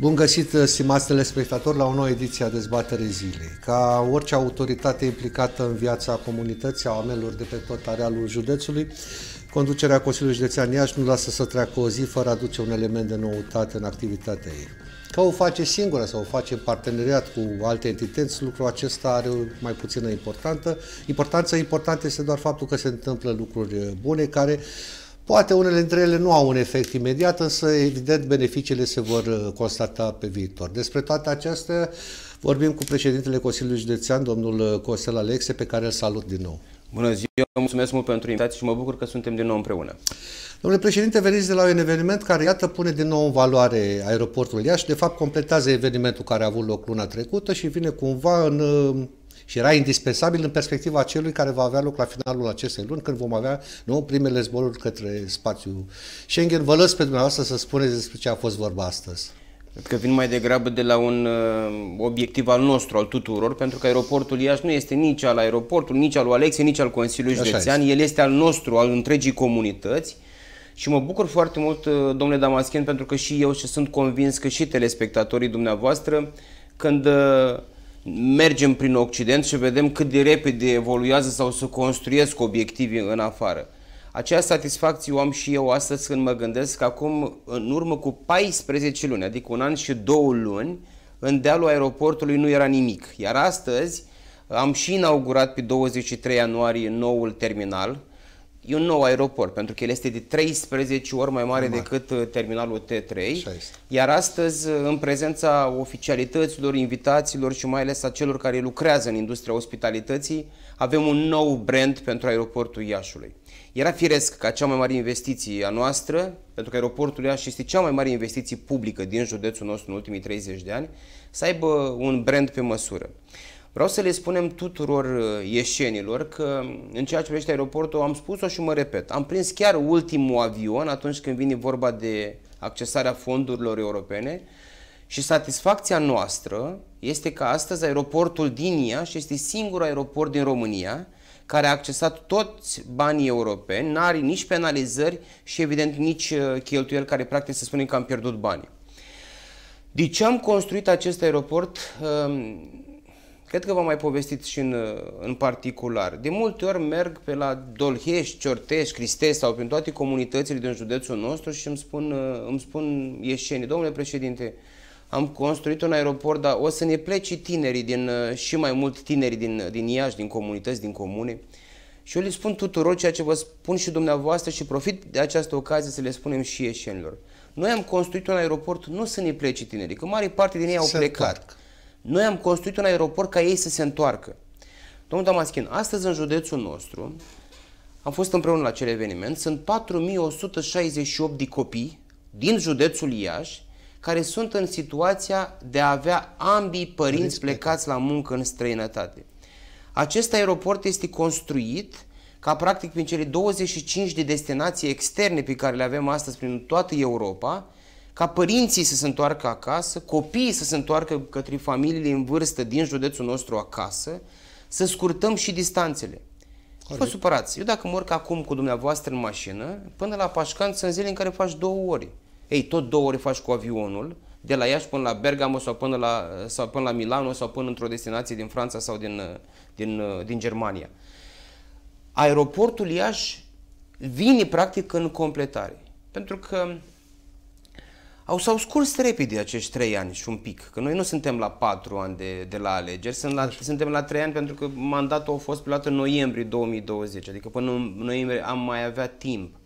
Bun găsit, stimați telespectatori, la o nouă ediție a dezbaterei zilei. Ca orice autoritate implicată în viața comunității, a oamenilor de pe tot arealul județului, conducerea Consiliului Județean Iași nu lasă să treacă o zi fără a aduce un element de noutate în activitatea ei. Că o face singură sau o face în parteneriat cu alte entități, lucrul acesta are o mai puțină importantă. Importanța importantă este doar faptul că se întâmplă lucruri bune care Poate unele dintre ele nu au un efect imediat, însă evident beneficiile se vor uh, constata pe viitor. Despre toate acestea vorbim cu președintele Consiliului Județean, domnul uh, Costel Alexe, pe care îl salut din nou. Bună ziua, mulțumesc mult pentru invitație și mă bucur că suntem din nou împreună. Domnule președinte, veniți de la un eveniment care, iată, pune din nou în valoare aeroportul Iași, de fapt completează evenimentul care a avut loc luna trecută și vine cumva în uh, și era indispensabil în perspectiva celui care va avea loc la finalul acestei luni, când vom avea nu, primele zboruri către spațiul Schengen. Vă lăs pe dumneavoastră să spuneți despre ce a fost vorba astăzi. Cred că vin mai degrabă de la un uh, obiectiv al nostru, al tuturor, pentru că aeroportul Iași nu este nici al aeroportului, nici al lui Alexe, nici al Consiliului Județean, el este al nostru, al întregii comunități. Și mă bucur foarte mult, uh, domnule Damaschen, pentru că și eu și sunt convins că și telespectatorii dumneavoastră, când uh, mergem prin Occident și vedem cât de repede evoluează sau se construiesc obiective în afară. Acea satisfacție o am și eu astăzi când mă gândesc că acum, în urmă cu 14 luni, adică un an și două luni, în dealul aeroportului nu era nimic. Iar astăzi am și inaugurat pe 23 ianuarie noul terminal, E un nou aeroport, pentru că el este de 13 ori mai mare mare. decât uh, terminalul T3, iar astăzi, uh, în prezența oficialităților, invitațiilor și mai ales a celor care lucrează în industria ospitalității, avem un nou brand pentru aeroportul Iașului. Era firesc ca cea mai mare investiție a noastră, pentru că aeroportul Iași este cea mai mare investiție publică din județul nostru în ultimii 30 de ani, să aibă un brand pe măsură. Vreau să le spunem tuturor uh, ieșenilor că mm, în ceea ce privește aeroportul am spus-o și mă repet. Am prins chiar ultimul avion atunci când vine vorba de accesarea fondurilor europene și satisfacția noastră este că astăzi aeroportul din Iași este singurul aeroport din România care a accesat toți banii europeni, n-are nici penalizări și evident nici uh, cheltuieli care practic să spunem că am pierdut banii. De ce am construit acest aeroport? Um, Cred că v-am mai povestit și în, în particular. De multe ori merg pe la Dolhești, Ciortești, Cristești sau prin toate comunitățile din județul nostru și îmi spun, îmi spun ieșenii, domnule președinte, am construit un aeroport, dar o să ne pleci tinerii din, și mai mult tinerii din, din Iași, din comunități, din comune. Și eu le spun tuturor ceea ce vă spun și dumneavoastră și profit de această ocazie să le spunem și ieșenilor. Noi am construit un aeroport nu să ne plece tinerii, că mare parte din ei au plecat. Întorc. Noi am construit un aeroport ca ei să se întoarcă. Domnul Damaschin, astăzi în județul nostru, am fost împreună la acel eveniment, sunt 4168 de copii din județul Iași care sunt în situația de a avea ambii părinți plecați la muncă în străinătate. Acest aeroport este construit ca practic prin cele 25 de destinații externe pe care le avem astăzi prin toată Europa, ca părinții să se întoarcă acasă, copiii să se întoarcă către familiile în vârstă din județul nostru acasă, să scurtăm și distanțele. Nu Vă supărați. Eu dacă mă urc acum cu dumneavoastră în mașină, până la Pașcan sunt zile în care faci două ori. Ei, tot două ori faci cu avionul, de la Iași până la Bergamo sau până la, sau până la Milano sau până într-o destinație din Franța sau din, din, din Germania. Aeroportul Iași vine practic în completare. Pentru că au s-au scurs repede acești trei ani și un pic, că noi nu suntem la patru ani de, de la alegeri, sunt la, suntem la trei ani pentru că mandatul a fost plătit în noiembrie 2020, adică până în noiembrie am mai avea timp.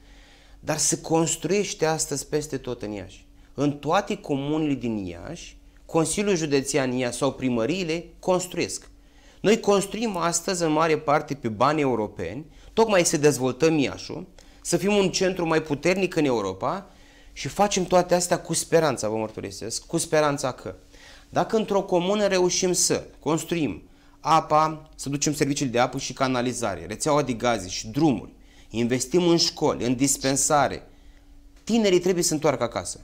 Dar se construiește astăzi peste tot în Iași. În toate comunile din Iași, Consiliul Județean Iași sau primăriile construiesc. Noi construim astăzi în mare parte pe bani europeni, tocmai să dezvoltăm Iașul, să fim un centru mai puternic în Europa și facem toate astea cu speranța, vă mărturisesc, cu speranța că dacă într-o comună reușim să construim apa, să ducem serviciul de apă și canalizare, rețeaua de gaze și drumuri, investim în școli, în dispensare, tinerii trebuie să întoarcă acasă.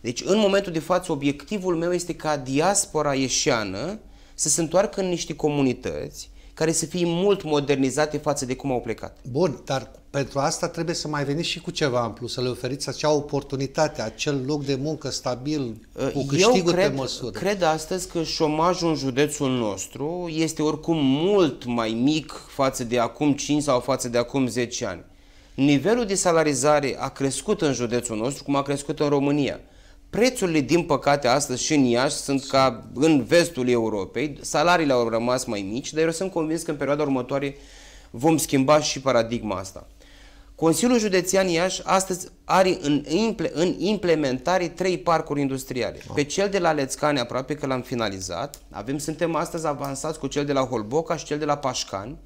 Deci, în momentul de față, obiectivul meu este ca diaspora ieșeană să se întoarcă în niște comunități care să fie mult modernizate față de cum au plecat. Bun, dar pentru asta trebuie să mai veniți și cu ceva în plus, să le oferiți acea oportunitate, acel loc de muncă stabil, uh, cu câștiguri Eu cred, pe măsură. cred astăzi că șomajul în județul nostru este oricum mult mai mic față de acum 5 sau față de acum 10 ani. Nivelul de salarizare a crescut în județul nostru, cum a crescut în România. Prețurile, din păcate, astăzi și în Iași sunt ca în vestul Europei. Salariile au rămas mai mici, dar eu sunt convins că în perioada următoare vom schimba și paradigma asta. Consiliul Județean Iași astăzi are în, imple, în implementare trei parcuri industriale. Ah. Pe cel de la Lețcani aproape că l-am finalizat. Avem, suntem astăzi avansați cu cel de la Holboca și cel de la Pașcani,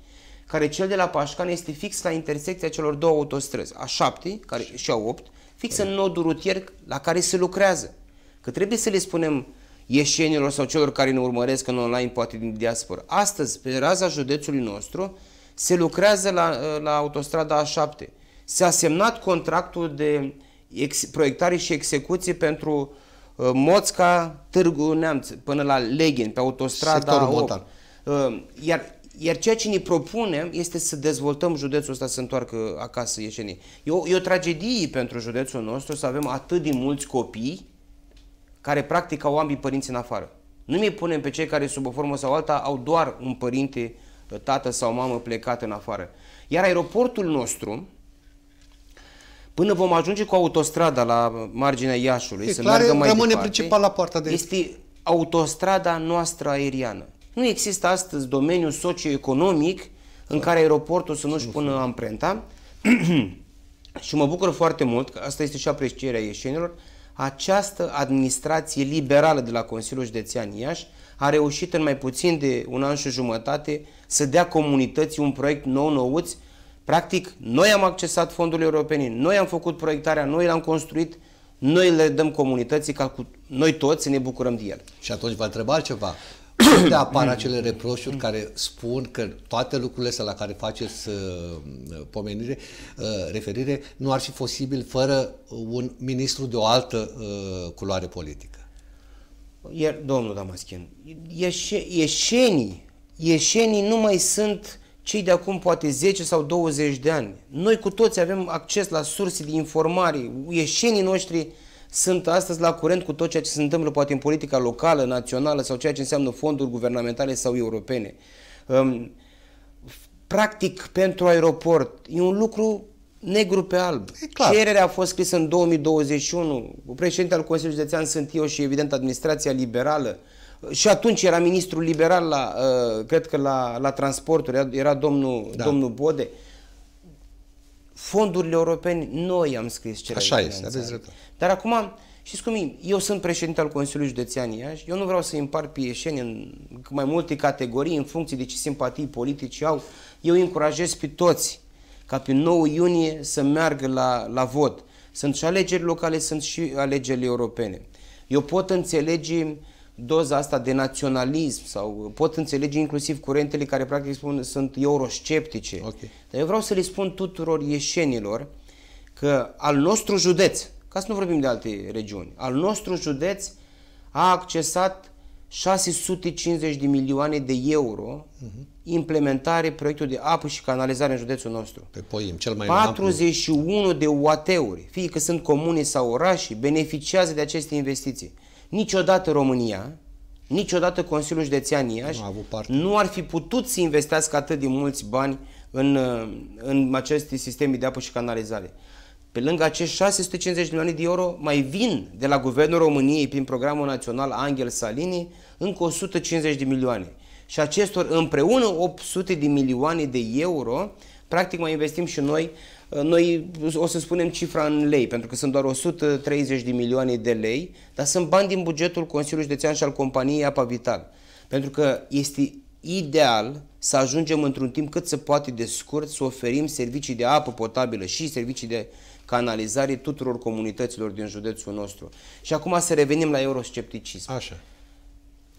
care cel de la Pașcani este fix la intersecția celor două autostrăzi, a 7 care, și a 8, fix în nodul rutier la care se lucrează. Că trebuie să le spunem ieșenilor sau celor care ne urmăresc în online, poate din diaspora. Astăzi, pe raza județului nostru, se lucrează la, la autostrada A7. S-a semnat contractul de ex, proiectare și execuție pentru uh, Moțca, Târgu Neamț, până la Leghin, pe autostrada Sectorul 8. Uh, iar iar ceea ce ne propunem este să dezvoltăm județul ăsta să întoarcă acasă ieșenii. E o, e o tragedie pentru județul nostru să avem atât de mulți copii care practic au ambii părinți în afară. Nu mi punem pe cei care sub o formă sau alta au doar un părinte, tată sau mamă plecat în afară. Iar aeroportul nostru, până vom ajunge cu autostrada la marginea Iașului, e să clar, meargă mai rămâne departe, principal la poarta de Este autostrada noastră aeriană. Nu există astăzi domeniul socioeconomic în care aeroportul să nu-și pună amprenta și mă bucur foarte mult, că asta este și aprecierea ieșenilor, această administrație liberală de la Consiliul Județean Iași a reușit în mai puțin de un an și jumătate să dea comunității un proiect nou-nouț. Practic, noi am accesat fondurile europene, noi am făcut proiectarea, noi l-am construit, noi le dăm comunității ca cu noi toți să ne bucurăm de el. Și atunci vă întreb ceva? unde apar acele reproșuri care spun că toate lucrurile astea la care faceți uh, pomenire, uh, referire, nu ar fi posibil fără un ministru de o altă uh, culoare politică? Iar, domnul Damaschin, ieșenii, ieșenii nu mai sunt cei de acum poate 10 sau 20 de ani. Noi cu toți avem acces la surse de informare. Ieșenii noștri uh, sunt astăzi la curent cu tot ceea ce se întâmplă poate în politica locală, națională sau ceea ce înseamnă fonduri guvernamentale sau europene. Um, practic pentru aeroport e un lucru negru pe alb. clar. Cererea a fost scrisă în 2021, președinte al Consiliului Județean sunt eu și evident administrația liberală. Și atunci era ministrul liberal la, uh, cred că la, la transporturi, era domnul, da. domnul Bode. Uh, fondurile europene, noi am scris cele Așa este, aveți dreptate. Dar acum, știți cum e? Eu sunt președinte al Consiliului Județean Iași, eu nu vreau să împar pieșeni în mai multe categorii în funcție de ce simpatii politici au. Eu îi încurajez pe toți ca pe 9 iunie să meargă la, la vot. Sunt și alegeri locale, sunt și alegerile europene. Eu pot înțelege uh, doza asta de naționalism sau pot înțelege inclusiv curentele care practic spun sunt eurosceptice. Okay. Dar eu vreau să le spun tuturor ieșenilor că al nostru județ, ca să nu vorbim de alte regiuni, al nostru județ a accesat 650 de milioane de euro uh-huh. implementare proiectul de apă și canalizare în județul nostru. Pe poim, cel mai 41 amplu. de UAT-uri, fie că sunt comune sau orașe, beneficiază de aceste investiții. Niciodată România, niciodată Consiliul Județean Iași nu, nu ar fi putut să investească atât de mulți bani în, uh, în aceste sisteme de apă și canalizare. Pe lângă acești 650 milioane de euro, mai vin de la Guvernul României, prin programul național Angel Salini, încă 150 de milioane. Și acestor împreună 800 de milioane de euro, practic mai investim și noi noi o să spunem cifra în lei, pentru că sunt doar 130 de milioane de lei, dar sunt bani din bugetul Consiliului Județean și al companiei Apa Vital. Pentru că este ideal să ajungem într-un timp cât se poate de scurt să oferim servicii de apă potabilă și servicii de canalizare tuturor comunităților din județul nostru. Și acum să revenim la euroscepticism. Așa.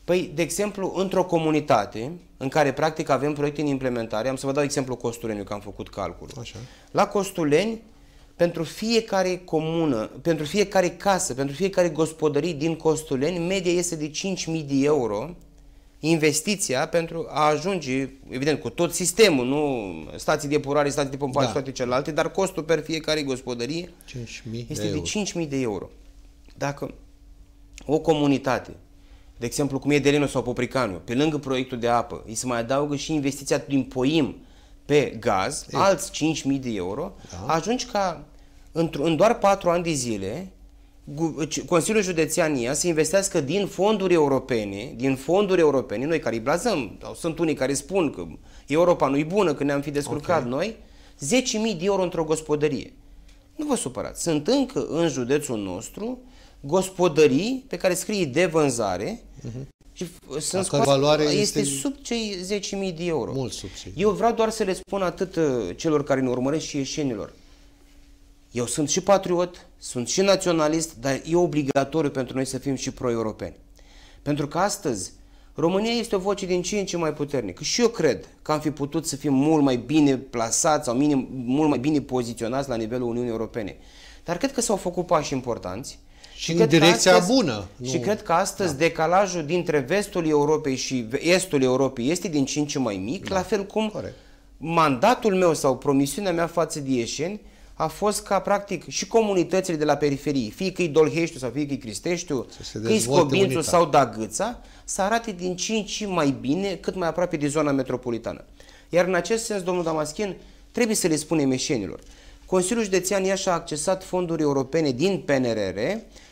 Păi, de exemplu, într-o comunitate în care practic avem proiecte în implementare, am să vă dau exemplu Costuleniu, că am făcut calculul. Așa. La Costuleni, pentru fiecare comună, pentru fiecare casă, pentru fiecare gospodărie din Costuleni, media este de 5.000 de euro investiția pentru a ajunge, evident, cu tot sistemul, nu stații de epurare, stații de pompare da. și toate celelalte, dar costul per fiecare gospodărie este de, de 5.000 de euro. Dacă o comunitate de exemplu cum e Delinu sau Popricanu, pe lângă proiectul de apă, îi se mai adaugă și investiția din POIM pe gaz, e. alți 5.000 de euro, da. ajungi ca în doar 4 ani de zile Consiliul Județean Ia să investească din fonduri europene, din fonduri europene, noi care îi blazăm, sunt unii care spun că Europa nu-i bună, că ne-am fi descurcat okay. noi, 10.000 de euro într-o gospodărie. Nu vă supărați, sunt încă în județul nostru gospodării pe care scrie de vânzare uh-huh. și sunt scoate, valoare este, este sub cei 10.000 de euro. Mult sub cei. Eu vreau doar să le spun atât uh, celor care ne urmăresc și ieșenilor. Eu sunt și patriot, sunt și naționalist, dar e obligatoriu pentru noi să fim și pro-europeni. Pentru că astăzi România este o voce din ce în ce mai puternică și eu cred că am fi putut să fim mult mai bine plasați sau minim, mult mai bine poziționați la nivelul Uniunii Europene. Dar cred că s-au făcut pași importanți și în direcția astăzi, bună. Nu. Și cred că astăzi da. decalajul dintre vestul Europei și estul Europei este din ce în ce mai mic, da. la fel cum Corect. mandatul meu sau promisiunea mea față de ieșeni a fost ca practic și comunitățile de la periferie, fie că e Dolheștiu sau fie că e Cristeștiu, că Scobințul sau Dagâța, să arate din ce în ce mai bine, cât mai aproape de zona metropolitană. Iar în acest sens, domnul Damaschin, trebuie să le spunem ieșenilor. Consiliul Județean Iași a accesat fonduri europene din PNRR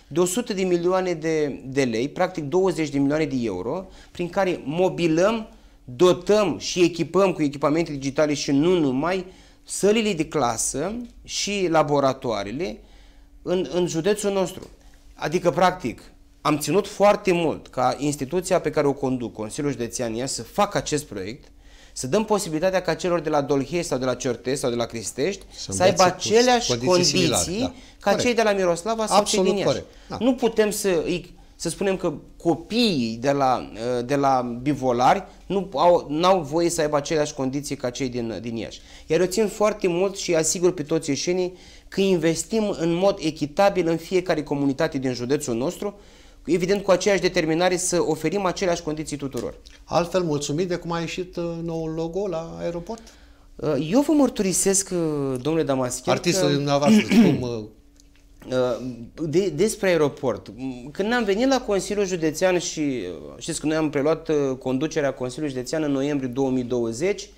de 100 de milioane de, de lei, practic 20 de milioane de euro, prin care mobilăm, dotăm și echipăm cu echipamente digitale și nu numai sălile de clasă și laboratoarele în, în județul nostru. Adică, practic, am ținut foarte mult ca instituția pe care o conduc, Consiliul Județean, ea să facă acest proiect, să dăm posibilitatea ca celor de la Dolhie sau de la Ciortez sau de la Cristești să, să aibă aceleași condiții, condiții similare, da. ca corect. cei de la Miroslava sau Absolut cei din Iași. Da. Nu putem să îi să spunem că copiii de la, ă, de la bivolari nu au n-au voie să aibă aceleași condiții ca cei din, din Iași. Iar eu țin foarte mult și asigur pe toți ieșenii că investim în mod echitabil în fiecare comunitate din județul nostru evident cu aceeași determinare să oferim aceleași condiții tuturor. Altfel, mulțumit de cum a ieșit uh, noul logo la aeroport? Uh, eu vă mărturisesc, uh, domnule Damaschi. Artistul din dumneavoastră, cum... De, despre aeroport. Mm, când am venit la Consiliul Județean și știți că noi am preluat conducerea Consiliului Județean în noiembrie 2020,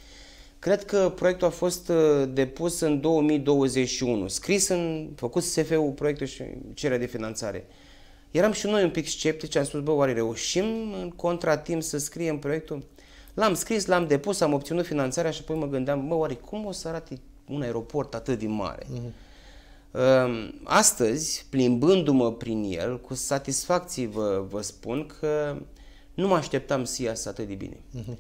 cred că proiectul a fost depus în 2021, scris în, făcut SF-ul proiectul și cererea de finanțare. Eram și noi un pic sceptici, am spus, bă, oare reușim în contratim să scriem proiectul? L-am scris, l-am depus, am obținut finanțarea și apoi mă gândeam, bă, oare cum o să arate un aeroport atât de mare? Mm-hmm. Astăzi, plimbându-mă prin el, cu satisfacție vă, vă spun că nu mă așteptam să iasă atât de bine. Mm-hmm.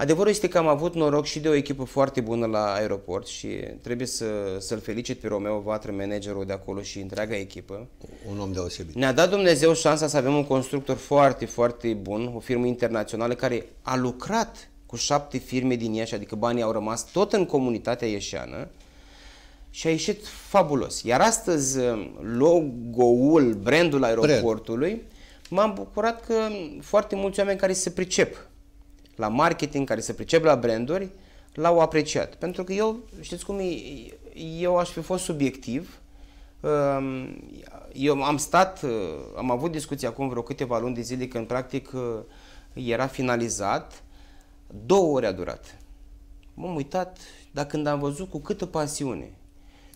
Adevărul este că am avut noroc și de o echipă foarte bună la aeroport și trebuie să, să-l felicit pe Romeo Vatră, managerul de acolo și întreaga echipă. Un om deosebit. Ne-a dat Dumnezeu șansa să avem un constructor foarte, foarte bun, o firmă internațională care a lucrat cu șapte firme din Iași, adică banii au rămas tot în comunitatea ieșeană și a ieșit fabulos. Iar astăzi uh, logo-ul, brandul aeroportului, Brand. m-am bucurat că foarte mulți oameni care se pricep la marketing, care se pricep la branduri, l-au apreciat. Pentru că eu, știți cum e, eu aș fi fost subiectiv, ehm, eu am stat, am avut discuții acum vreo câteva luni de zile când practic era finalizat, două ore a durat. M-am uitat, dar când am văzut cu câtă pasiune,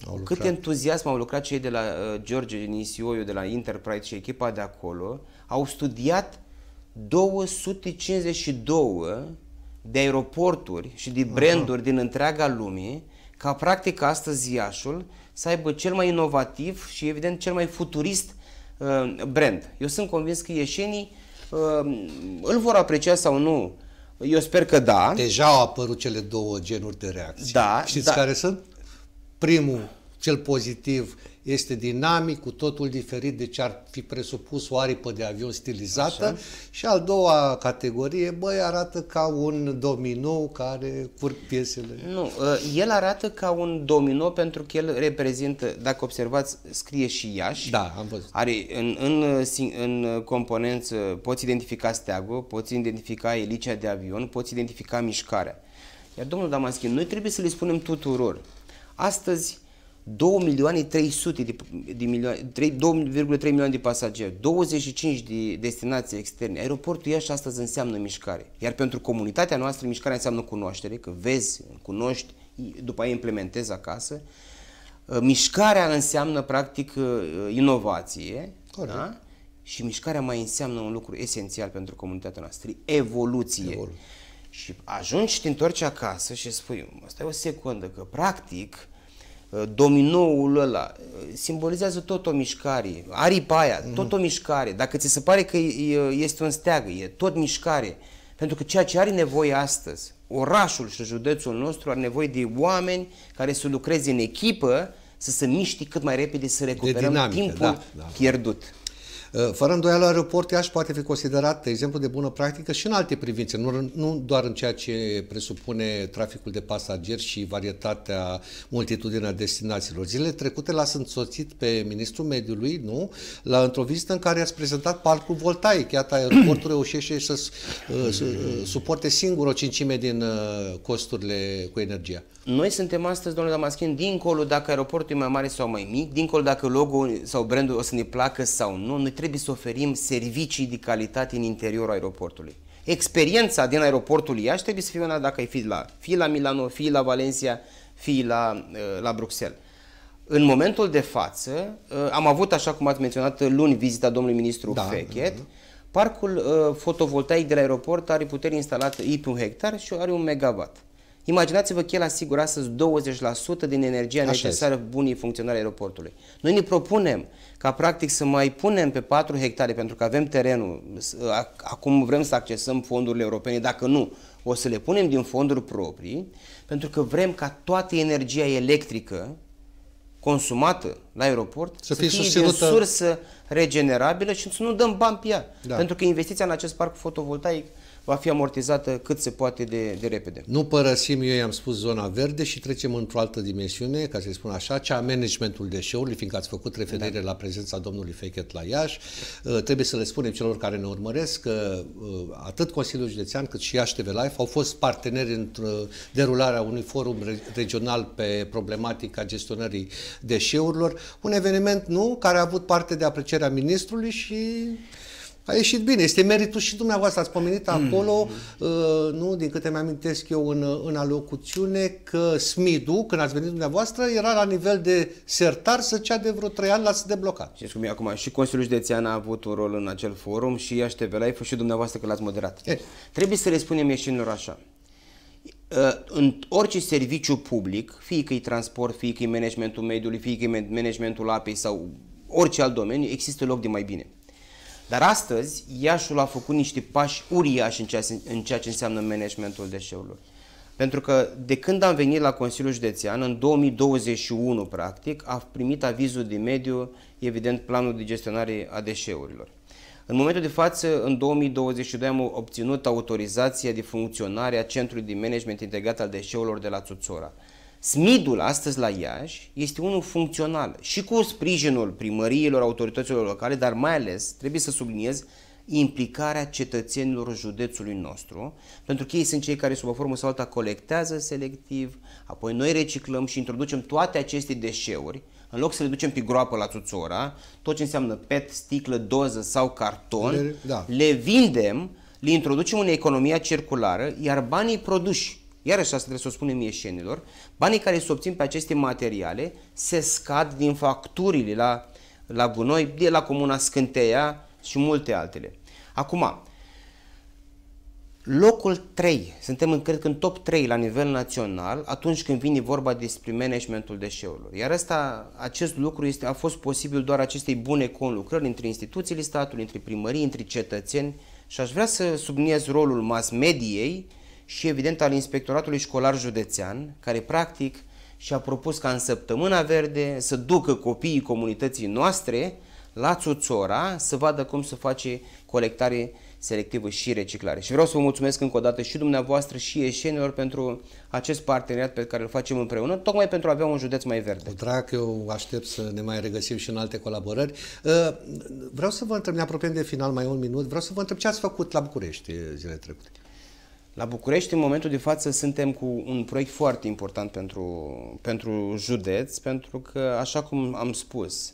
au Cât entuziasm au lucrat cei de la uh, George Nisioiu, de la Enterprise și echipa de acolo, au studiat 252 de aeroporturi și de branduri uh-huh. din întreaga lume, ca practic astăzi Iașul să aibă cel mai inovativ și evident cel mai futurist uh, brand. Eu sunt convins că ieșenii uh, îl vor aprecia sau nu, eu sper că da. Deja au apărut cele două genuri de reacții. Da, Știți da. care sunt? Primul cel pozitiv este dinamic, cu totul diferit de ce ar fi presupus o aripă de avion stilizată. Așa. Și al doua categorie, băi, arată ca un domino care curg piesele. Nu, ă, el arată ca un domino pentru că el reprezintă, dacă observați, scrie și Iași. Da, am văzut. Are în, în, în componență, poți identifica steagul, poți identifica elicea de avion, poți identifica mișcarea. Iar domnul damaschin, noi trebuie să le spunem tuturor, astăzi 2 milioane 300 de, de milioane, 2,3 milioane de pasageri, 25 de destinații externe. Aeroportul Iași astăzi înseamnă mișcare. Iar pentru comunitatea noastră mișcarea înseamnă cunoaștere, că vezi, cunoști, după aia implementezi acasă. Uh, mișcarea înseamnă practic uh, inovație. Da? Și mișcarea mai înseamnă un lucru esențial pentru comunitatea noastră, evoluție. Evolu. Și ajungi și te întorci acasă și spui, e o secundă, că practic Uh, dominoul ăla, uh, simbolizează tot o mișcare, aripa aia, mm. tot o mișcare. Dacă ți se pare că este un steag, e tot mișcare. Pentru că ceea ce are nevoie astăzi, orașul și județul nostru are nevoie de oameni care să lucreze în echipă, să se miști cât mai repede, să recuperăm dinamică, timpul da, da. da. pierdut. Uh, fără îndoială, aeroport Iași poate fi considerat exemplu de bună practică și în alte privințe, nu, nu doar în ceea ce presupune traficul de pasageri și varietatea, multitudinea destinațiilor. Zilele trecute l a însoțit pe ministrul mediului, nu? La într-o vizită în care ați prezentat parcul voltaic. Iată, aeroportul reușește uh, să să uh, suporte singur o cincime din costurile cu energia. Noi suntem astăzi, domnule Damaschin, dincolo dacă aeroportul e mai mare sau mai mic, dincolo dacă logo sau brandul o să ne placă sau nu, noi trebuie să oferim servicii de calitate în interiorul aeroportului. Experiența din aeroportul Iași trebuie să fie una dacă ai fi la, fie la Milano, fie la Valencia, fie la, uh, la Bruxelles. În momentul de față, uh, am avut, așa cum ați menționat, luni vizita domnului ministru da. Fechet, da, da. Parcul uh, fotovoltaic de la aeroport are puteri instalate I pe un hectar și are un megawatt. Imaginați-vă că el asigură astăzi 20% din energia Așa necesară este. bunii funcționare aeroportului. Noi ne propunem ca practic să mai punem pe 4 hectare, pentru că avem terenul, acum vrem să accesăm fondurile europene, dacă nu, o să le punem din fonduri proprii, pentru că vrem ca toată energia electrică consumată la aeroport să fie, să fie susținută... din sursă regenerabilă și să nu dăm bani pe ea. Da. Pentru că investiția în acest parc fotovoltaic va fi amortizată cât se poate de, de repede. Nu părăsim, eu i-am spus, zona verde și trecem într-o altă dimensiune, ca să-i spun așa, cea a managementul deșeurilor, fiindcă ați făcut referire da. la prezența domnului Fechet la Iași. Uh, trebuie să le spunem celor care ne urmăresc că uh, atât Consiliul Județean cât și Iași TV Life au fost parteneri în derularea unui forum re regional pe problematica gestionării deșeurilor. Un eveniment, nu, care a avut parte de aprecierea ministrului și a ieșit bine, este meritul și dumneavoastră, ați pomenit mm. acolo, uh, nu, din câte mi-amintesc eu în, în alocuțiune, că Smidu, când ați venit dumneavoastră, era la nivel de sertar, să cea de vreo trei ani l-ați deblocat. Știți cum e acum, și Consiliul Județean a avut un rol în acel forum și HTV Life și dumneavoastră că l-ați moderat. E. Trebuie să le spunem ieșinilor așa. Uh, în orice serviciu public, fie că e transport, fie că e managementul mediului, fie că e managementul apei sau orice alt domeniu, există loc de mai bine. Dar astăzi Iașul a făcut niște pași uriași în ceea, în ceea ce înseamnă managementul deșeurilor. Pentru că de când am venit la Consiliul Județean, în 2021 practic, a primit avizul de mediu, evident, planul de gestionare a deșeurilor. În momentul de față, în 2022 am obținut autorizația de funcționare a Centrului de Management Integrat al Deșeurilor de la Țuțora. Smidul astăzi la Iași este unul funcțional și cu sprijinul primăriilor, autorităților locale, dar mai ales, trebuie să subliniez, implicarea cetățenilor județului nostru, pentru că ei sunt cei care sub o formă sau alta colectează selectiv, apoi noi reciclăm și introducem toate aceste deșeuri, în loc să le ducem pe groapă la tuțora, tot ce înseamnă PET, sticlă, doză sau carton, le, da. le vindem, le introducem în economia circulară, iar banii produși iarăși asta trebuie să o spunem ieșenilor, banii care se obțin pe aceste materiale se scad din facturile la, la gunoi, de la Comuna Scânteia și multe altele. Acum, locul 3, suntem în, cred că în top 3 la nivel național atunci când vine vorba despre managementul deșeurilor. Iar asta, acest lucru este, a fost posibil doar acestei bune conlucrări între instituțiile statului, între primării, între cetățeni și aș vrea să subliniez rolul mass mediei și evident al Inspectoratului Școlar Județean, care practic și-a propus ca în Săptămâna Verde să ducă copiii comunității noastre la Țuțora să vadă cum să face colectare selectivă și reciclare. Și vreau să vă mulțumesc încă o dată și dumneavoastră și ieșenilor pentru acest parteneriat pe care îl facem împreună, tocmai pentru a avea un județ mai verde. Cu drag, eu aștept să ne mai regăsim și în alte colaborări. Uh, vreau să vă întreb, ne apropiem de final, mai un minut, vreau să vă întreb ce ați făcut la București uh, zilele trecute. La București, în momentul de față, suntem cu un proiect foarte important pentru, pentru județ, pentru că, așa cum am spus,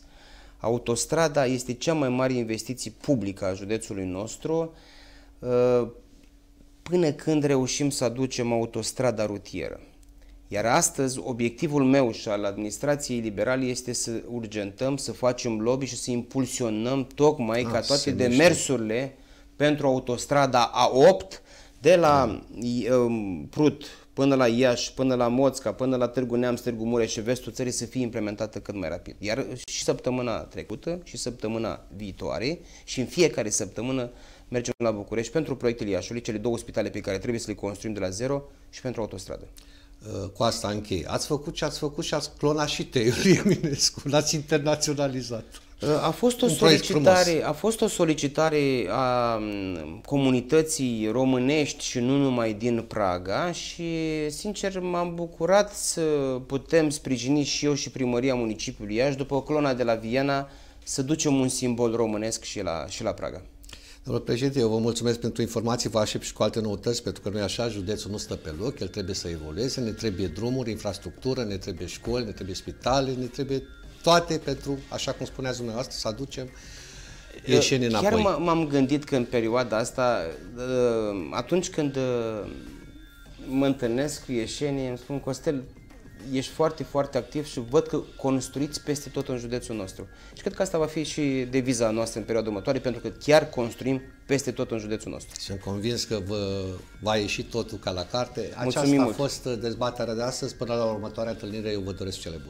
autostrada este cea mai mare investiție publică a județului nostru, uh, până când reușim să aducem autostrada rutieră. Iar astăzi, obiectivul meu și al administrației liberale este să urgentăm, să facem lobby și să impulsionăm tocmai a, ca toate demersurile pentru autostrada A8 de la um, Prut până la Iași, până la Moțca, până la Târgu Neamț, Târgu Mureș și vestul țării să fie implementată cât mai rapid. Iar și săptămâna trecută și săptămâna viitoare și în fiecare săptămână mergem la București pentru proiectele Iașului, cele două spitale pe care trebuie să le construim de la zero și pentru autostradă uh, cu asta închei. Ați făcut ce ați făcut și ați clonat și teiul Eminescu, l-ați internaționalizat. Uh, a fost, o solicitare, a fost o solicitare a comunității românești și nu numai din Praga și, sincer, m-am bucurat să putem sprijini și eu și primăria municipiului Iași, după clona de la Viena, să ducem un simbol românesc și la, și la Praga. Domnul președinte, eu vă mulțumesc pentru informații, vă aștept și cu alte noutăți, pentru că noi așa județul nu stă pe loc, el trebuie să evolueze, ne trebuie drumuri, infrastructură, ne trebuie școli, ne trebuie spitale, ne trebuie toate pentru, așa cum spuneați dumneavoastră, să aducem ieșeni înapoi. Chiar m-am gândit că în perioada asta, uh, atunci când uh, mă întâlnesc cu ieșenii, îmi spun, Costel, ești foarte, foarte activ și văd că construiți peste tot în județul nostru. Și cred că asta va fi și deviza noastră în perioada următoare, pentru că chiar construim peste tot în județul nostru. Sunt convins că vă va ieși totul ca la carte. Mulțumim Aceasta mult. a fost uh, dezbaterea de astăzi. Până la următoarea întâlnire, eu vă doresc cele bune.